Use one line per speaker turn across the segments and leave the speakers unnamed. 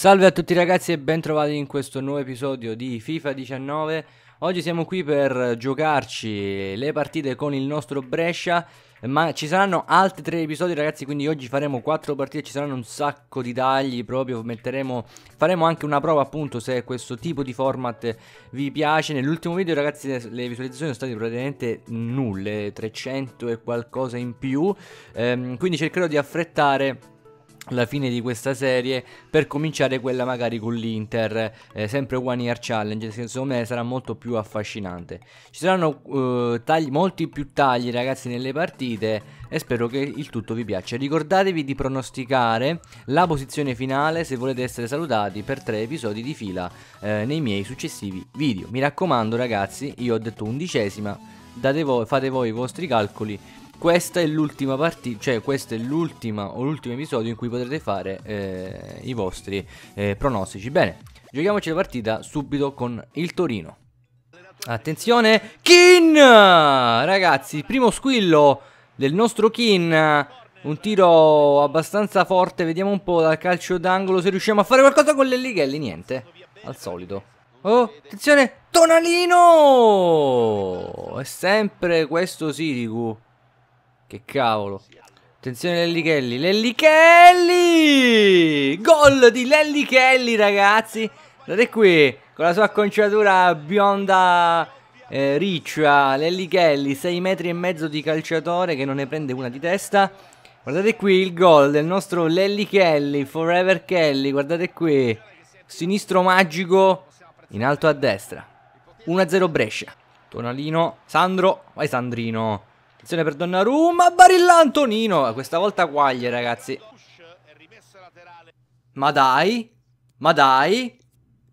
Salve a tutti ragazzi e ben trovati in questo nuovo episodio di FIFA 19 Oggi siamo qui per giocarci le partite con il nostro Brescia Ma ci saranno altri tre episodi ragazzi quindi oggi faremo quattro partite Ci saranno un sacco di tagli proprio metteremo, Faremo anche una prova appunto se questo tipo di format vi piace Nell'ultimo video ragazzi le visualizzazioni sono state praticamente nulle 300 e qualcosa in più ehm, Quindi cercherò di affrettare la fine di questa serie per cominciare quella magari con l'Inter, eh, sempre One Year Challenge, secondo me sarà molto più affascinante. Ci saranno eh, tagli, molti più tagli ragazzi nelle partite e spero che il tutto vi piaccia. Ricordatevi di pronosticare la posizione finale se volete essere salutati per tre episodi di fila eh, nei miei successivi video. Mi raccomando ragazzi, io ho detto undicesima, voi, fate voi i vostri calcoli questa è l'ultima partita, cioè questo è l'ultima o l'ultimo episodio in cui potrete fare eh, i vostri eh, pronostici. Bene, giochiamoci la partita subito con il Torino. Attenzione, Kin! Ragazzi, primo squillo del nostro Kin. Un tiro abbastanza forte, vediamo un po' dal calcio d'angolo se riusciamo a fare qualcosa con le lighelli, niente, al solito. Oh, attenzione, Tonalino! È sempre questo Sirigu. Che cavolo. Attenzione Lellichelli. Lellichelli! Gol di Lellichelli, ragazzi. Guardate qui, con la sua acconciatura bionda eh, riccia. Lellichelli, 6 metri e mezzo di calciatore che non ne prende una di testa. Guardate qui il gol del nostro Lellichelli, Forever Kelly. Guardate qui. Sinistro magico in alto a destra. 1-0 Brescia. Tonalino, Sandro, vai Sandrino. Attenzione per Donnarumma, Barilla Antonino. Eh, questa volta guaglie, ragazzi. Ma dai, ma dai.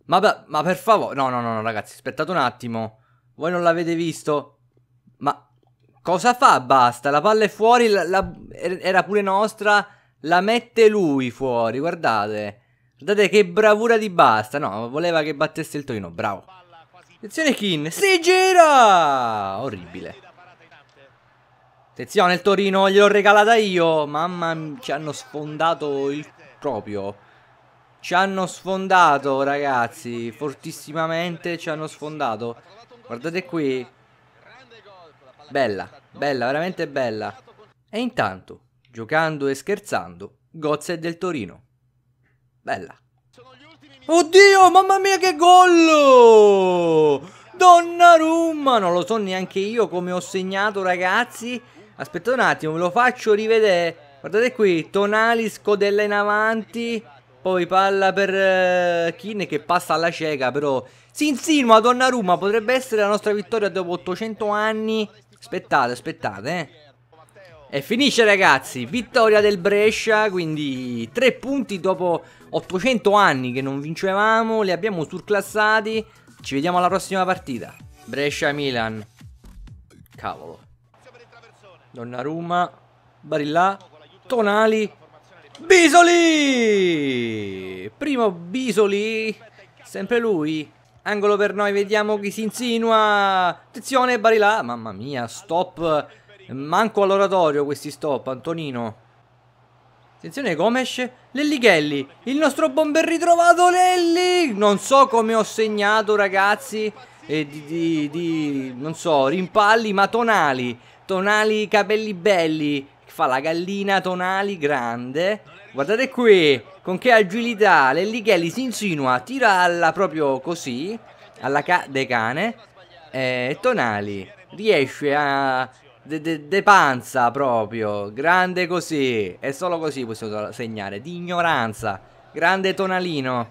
Ma, ma per favore. No, no, no, no, ragazzi, aspettate un attimo. Voi non l'avete visto? Ma cosa fa? Basta, la palla è fuori, la, la, er-, era pure nostra. La mette lui fuori, guardate. Guardate che bravura di basta. No, voleva che battesse il Torino, bravo. Attenzione Kin, si gira! Orribile. Attenzione, il Torino gliel'ho regalata io. Mamma mia, ci hanno sfondato il proprio. Ci hanno sfondato, ragazzi. Fortissimamente ci hanno sfondato. Guardate qui. Bella, bella, veramente bella. E intanto, giocando e scherzando, Gozza è del Torino. Bella. Oddio, mamma mia che gol! Donnarumma! Non lo so neanche io come ho segnato, ragazzi. Aspettate un attimo, ve lo faccio rivedere. Guardate qui, Tonali scodella in avanti. Poi palla per uh, eh, Kin che passa alla cieca, però si insinua Donnarumma, potrebbe essere la nostra vittoria dopo 800 anni. Aspettate, aspettate, eh. E finisce ragazzi, vittoria del Brescia, quindi 3 punti dopo 800 anni che non vincevamo, li abbiamo surclassati. Ci vediamo alla prossima partita. Brescia-Milan. Cavolo. Donnarumma, Barilla, Tonali, Bisoli! Primo Bisoli, sempre lui. Angolo per noi, vediamo chi si insinua. Attenzione, Barilla. Mamma mia, stop. Manco all'oratorio questi stop, Antonino. Attenzione Gomes, Lellichelli, il nostro bomber ritrovato Lelli! Non so come ho segnato ragazzi, e di, di, di, non so, rimpalli, ma tonali. Tonali, capelli belli. Fa la gallina tonali grande. Guardate qui, con che agilità Lellichelli si insinua, tira alla proprio così, alla ca- de cane. Eh, e tonali riesce a De, de, de, panza proprio. Grande così. è solo così possiamo segnare. Di ignoranza. Grande Tonalino.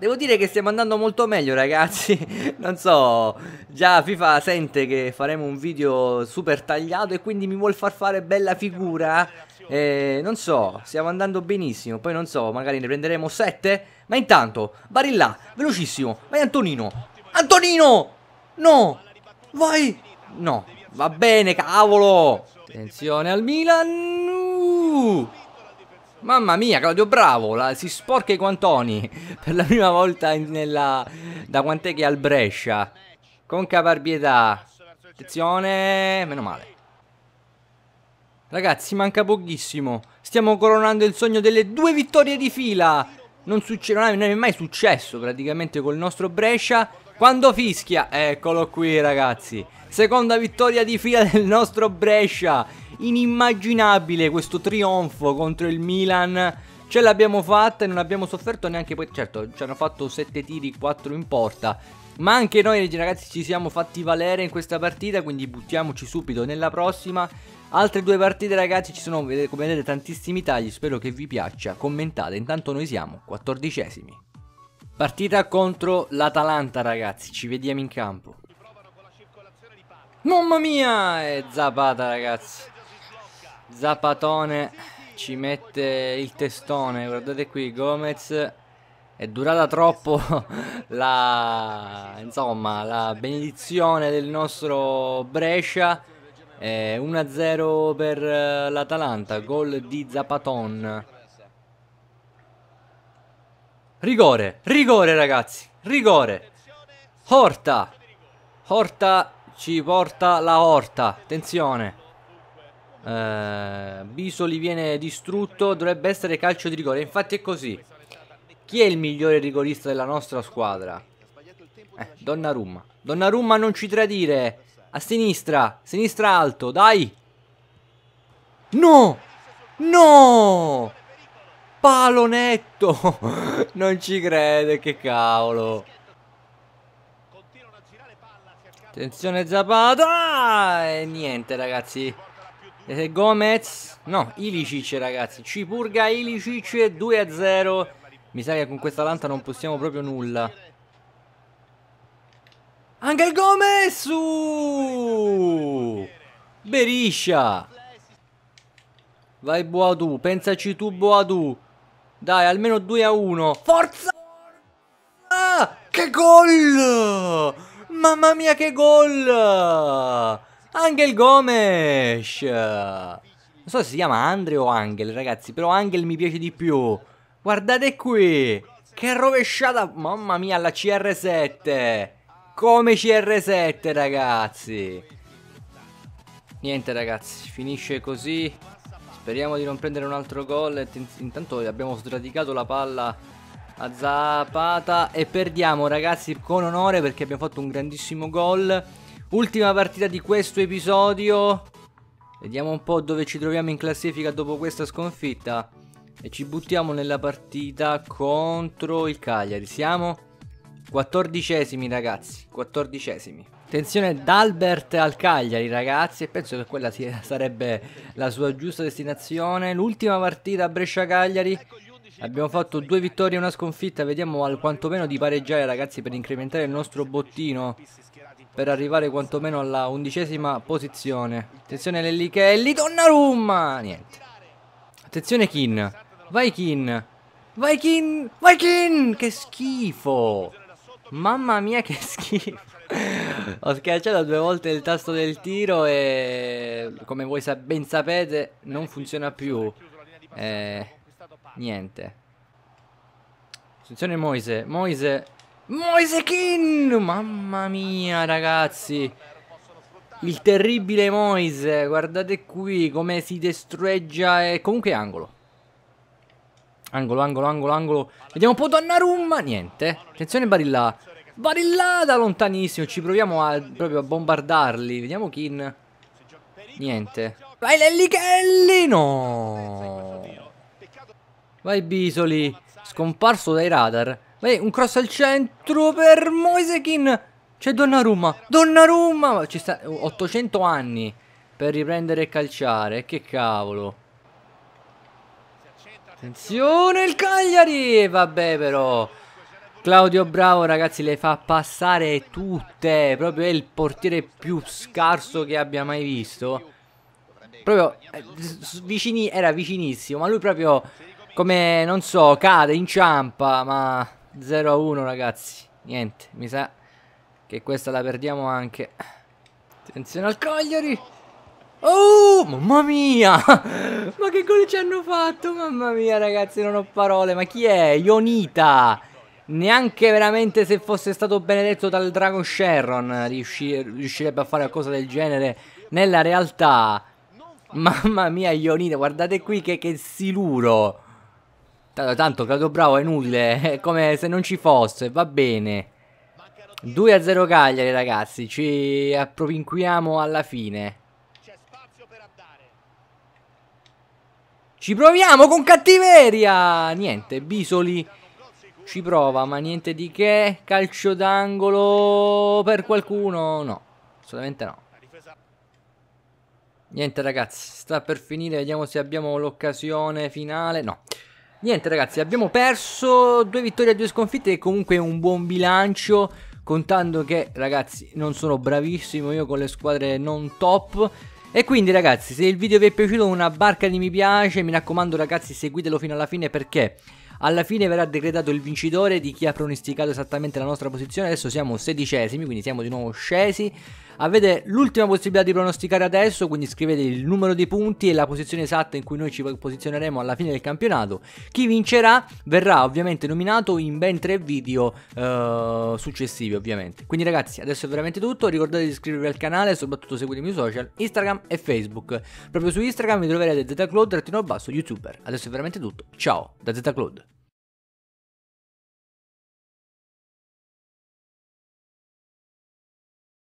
Devo dire che stiamo andando molto meglio ragazzi Non so Già FIFA sente che faremo un video super tagliato E quindi mi vuol far fare bella figura eh, Non so Stiamo andando benissimo Poi non so magari ne prenderemo 7 Ma intanto Barilla Velocissimo Vai Antonino Antonino No Vai No Va bene cavolo Attenzione al Milan uh! Mamma mia, Claudio Bravo, la, si sporca i guantoni per la prima volta in, nella, da quant'è che è al Brescia. Con caparbietà. Attenzione, meno male. Ragazzi, manca pochissimo. Stiamo coronando il sogno delle due vittorie di fila. Non, succede, non è mai successo praticamente col nostro Brescia. Quando fischia, eccolo qui ragazzi. Seconda vittoria di fila del nostro Brescia inimmaginabile questo trionfo contro il Milan. Ce l'abbiamo fatta e non abbiamo sofferto neanche poi. Certo, ci hanno fatto 7 tiri, 4 in porta. Ma anche noi ragazzi ci siamo fatti valere in questa partita, quindi buttiamoci subito nella prossima. Altre due partite ragazzi, ci sono come vedete tantissimi tagli, spero che vi piaccia, commentate, intanto noi siamo quattordicesimi. Partita contro l'Atalanta ragazzi, ci vediamo in campo. Mamma mia! è Zapata ragazzi. Zapatone ci mette il testone, guardate qui Gomez è durata troppo la, insomma, la benedizione del nostro Brescia. Eh, 1-0 per l'Atalanta, gol di Zapaton. Rigore, rigore ragazzi, rigore. Horta, Horta ci porta la Horta, attenzione. Eh, Bisoli viene distrutto, dovrebbe essere calcio di rigore. Infatti è così. Chi è il migliore rigorista della nostra squadra? Eh, Donnarumma. Donnarumma non ci tradire. A sinistra, sinistra alto, dai. No! No! Palonetto! non ci crede, che cavolo. Attenzione Zapata! Ah, e niente ragazzi eh, Gomez, no, Ilicic ragazzi, ci purga Ilicic 2-0. Mi sa che con questa lanta non possiamo proprio nulla. Anche il Gomez! Uh! Beriscia! Vai Boadu, pensaci tu Boadu. Dai, almeno 2 a 1. Forza! Ah, che gol! Mamma mia che gol! Angel Gomes! Non so se si chiama Andre o Angel, ragazzi, però Angel mi piace di più. Guardate qui! Che rovesciata! Mamma mia, la CR7! Come CR7, ragazzi! Niente, ragazzi, finisce così. Speriamo di non prendere un altro gol. Intanto abbiamo sradicato la palla a Zapata e perdiamo, ragazzi, con onore perché abbiamo fatto un grandissimo gol. Ultima partita di questo episodio. Vediamo un po' dove ci troviamo in classifica dopo questa sconfitta. E ci buttiamo nella partita contro il Cagliari. Siamo quattordicesimi ragazzi, quattordicesimi. Attenzione d'Albert al Cagliari ragazzi e penso che quella sia, sarebbe la sua giusta destinazione. L'ultima partita a Brescia-Cagliari. Abbiamo fatto due vittorie e una sconfitta, vediamo al quantomeno di pareggiare ragazzi per incrementare il nostro bottino per arrivare quantomeno alla undicesima posizione. Attenzione Lellichelli, Donnarumma! Niente. Attenzione Kin. Vai Kin. Vai Kin. Vai Kin. Che schifo. Mamma mia che schifo. Ho schiacciato due volte il tasto del tiro e come voi sa ben sapete non funziona più. Eh, niente. Attenzione Moise. Moise Moisekin! Mamma mia, ragazzi! Il terribile Moise, guardate qui come si destreggia e comunque angolo. Angolo, angolo, angolo, angolo. Vediamo un po' Donnarumma, niente. Attenzione Barilla. Barilla da lontanissimo, ci proviamo a, proprio a bombardarli. Vediamo Kin. Niente. Vai Lellichelli, no! Vai Bisoli, scomparso dai radar. Beh, un cross al centro per Moisekin. C'è Donnarumma. Donnarumma! Ci sta 800 eh, anni per riprendere e calciare. Che cavolo. Attenzione il Cagliari! Vabbè però. Claudio Bravo ragazzi le fa passare tutte. Proprio è il portiere più scarso che abbia mai visto. Proprio eh, vicini, era vicinissimo, ma lui proprio come non so, cade, inciampa, ma 0 a 1 ragazzi niente mi sa che questa la perdiamo anche attenzione al Cagliari oh mamma mia ma che gol ci hanno fatto mamma mia ragazzi non ho parole ma chi è Ionita neanche veramente se fosse stato benedetto dal Dragon Sharon riuscirebbe a fare qualcosa del genere nella realtà mamma mia Ionita guardate qui che, che siluro Tanto Claudio Bravo è inutile, è come se non ci fosse, va bene. 2 a 0 Cagliari ragazzi, ci approvinquiamo alla fine. Ci proviamo con cattiveria! Niente, Bisoli ci prova, ma niente di che. Calcio d'angolo per qualcuno? No, assolutamente no. Niente ragazzi, sta per finire, vediamo se abbiamo l'occasione finale. No. Niente ragazzi, abbiamo perso due vittorie e due sconfitte e comunque un buon bilancio contando che ragazzi non sono bravissimo io con le squadre non top e quindi ragazzi se il video vi è piaciuto una barca di mi piace mi raccomando ragazzi seguitelo fino alla fine perché alla fine verrà decretato il vincitore di chi ha pronosticato esattamente la nostra posizione adesso siamo sedicesimi quindi siamo di nuovo scesi Avete l'ultima possibilità di pronosticare adesso, quindi scrivete il numero di punti e la posizione esatta in cui noi ci posizioneremo alla fine del campionato. Chi vincerà verrà ovviamente nominato in ben tre video eh, successivi, ovviamente. Quindi ragazzi, adesso è veramente tutto. Ricordate di iscrivervi al canale e soprattutto seguitemi sui social, Instagram e Facebook. Proprio su Instagram mi troverete zcloud-youtuber. Adesso è veramente tutto. Ciao da zcloud.